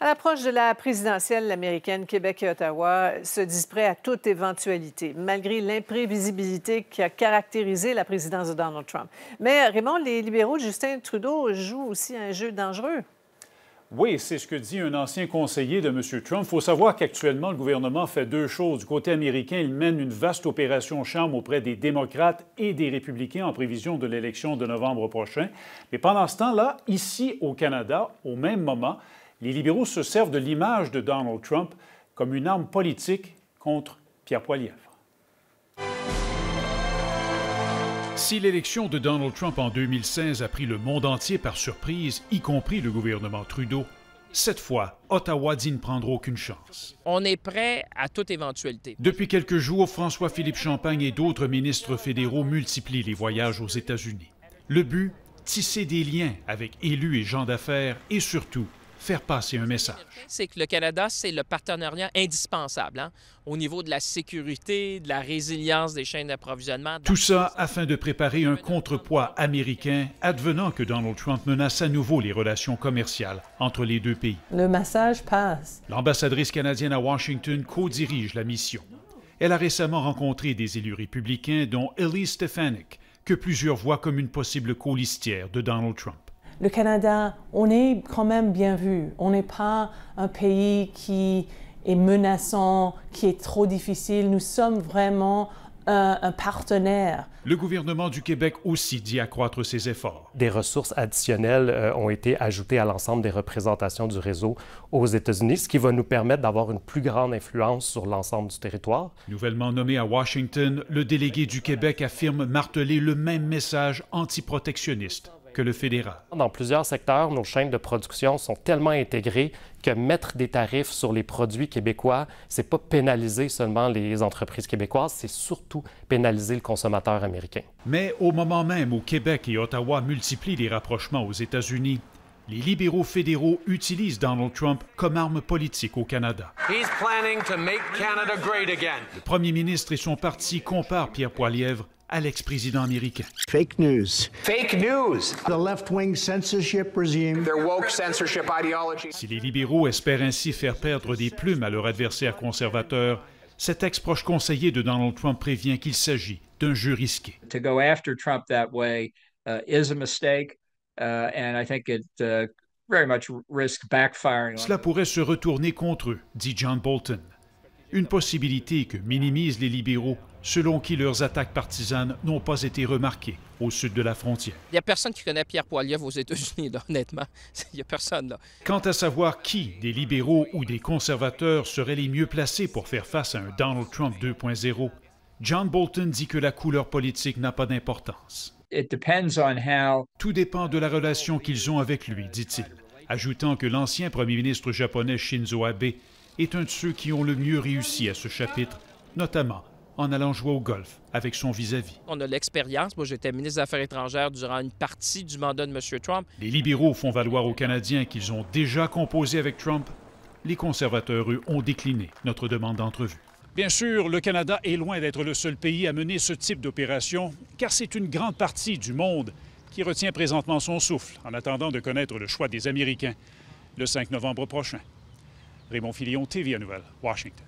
À l'approche de la présidentielle américaine, Québec et Ottawa se disent prêts à toute éventualité, malgré l'imprévisibilité qui a caractérisé la présidence de Donald Trump. Mais Raymond, les libéraux de Justin Trudeau jouent aussi un jeu dangereux. Oui, c'est ce que dit un ancien conseiller de M. Trump. Il faut savoir qu'actuellement, le gouvernement fait deux choses. Du côté américain, il mène une vaste opération charme auprès des démocrates et des républicains en prévision de l'élection de novembre prochain. Mais pendant ce temps-là, ici au Canada, au même moment, les libéraux se servent de l'image de Donald Trump comme une arme politique contre Pierre Poilievre. Si l'élection de Donald Trump en 2016 a pris le monde entier par surprise, y compris le gouvernement Trudeau, cette fois, Ottawa dit ne prendre aucune chance. On est prêt à toute éventualité. Depuis quelques jours, François-Philippe Champagne et d'autres ministres fédéraux multiplient les voyages aux États-Unis. Le but, tisser des liens avec élus et gens d'affaires et surtout faire passer un message. C'est que le Canada, c'est le partenariat indispensable hein, au niveau de la sécurité, de la résilience des chaînes d'approvisionnement. Tout ça afin de préparer un contrepoids américain, advenant que Donald Trump menace à nouveau les relations commerciales entre les deux pays. Le massage passe. L'ambassadrice canadienne à Washington co-dirige la mission. Elle a récemment rencontré des élus républicains, dont Elise Stefanik, que plusieurs voient comme une possible colistière de Donald Trump le Canada, on est quand même bien vu. On n'est pas un pays qui est menaçant, qui est trop difficile. Nous sommes vraiment euh, un, partenaire. Le gouvernement du Québec aussi dit accroître ses efforts. Des ressources additionnelles euh, ont été ajoutées à l'ensemble des représentations du réseau aux États-Unis, ce qui va nous permettre d'avoir une plus grande influence sur l'ensemble du territoire. Nouvellement nommé à Washington, le délégué du Québec affirme marteler le même message antiprotectionniste fédéral. Dans plusieurs secteurs, nos chaînes de production sont tellement intégrées que mettre des tarifs sur les produits québécois, c'est pas pénaliser seulement les entreprises québécoises, c'est surtout pénaliser le consommateur américain. Mais au moment même où Québec et Ottawa multiplient les rapprochements aux États-Unis, les libéraux fédéraux utilisent Donald Trump comme arme politique au Canada. Le premier ministre et son parti comparent Pierre Poilievre, à l'ex-président américain. Fake news. Fake news. The left-wing censorship regime. Their woke censorship ideology. Si les libéraux espèrent ainsi faire perdre des plumes à leur adversaire conservateur, cet ex-proche conseiller de Donald Trump prévient qu'il s'agit d'un jeu risqué. To go after Trump that way uh, is a mistake, uh, and I think it uh, very much backfiring. Cela pourrait se retourner contre eux, dit John Bolton. Une possibilité que minimisent les libéraux selon qui leurs attaques partisanes n'ont pas été remarquées au sud de la frontière. Il n'y a personne qui connaît Pierre Poiliev aux États-Unis, honnêtement. Il n'y a personne, là. Quant à savoir qui, des libéraux ou des conservateurs, seraient les mieux placés pour faire face à un Donald Trump 2.0, John Bolton dit que la couleur politique n'a pas d'importance. Tout dépend de la relation qu'ils ont avec lui, dit-il, ajoutant que l'ancien premier ministre japonais Shinzo Abe est un de ceux qui ont le mieux réussi à ce chapitre, notamment en allant jouer au golf avec son vis-à-vis. On a l'expérience. Moi, j'étais ministre des Affaires étrangères durant une partie du mandat de M. Trump. Les libéraux font valoir aux Canadiens qu'ils ont déjà composé avec Trump. Les conservateurs, eux, ont décliné notre demande d'entrevue. Bien sûr, le Canada est loin d'être le seul pays à mener ce type d'opération, car c'est une grande partie du monde qui retient présentement son souffle en attendant de connaître le choix des Américains le 5 novembre prochain. Raymond Filion, TVA Nouvelle, Washington.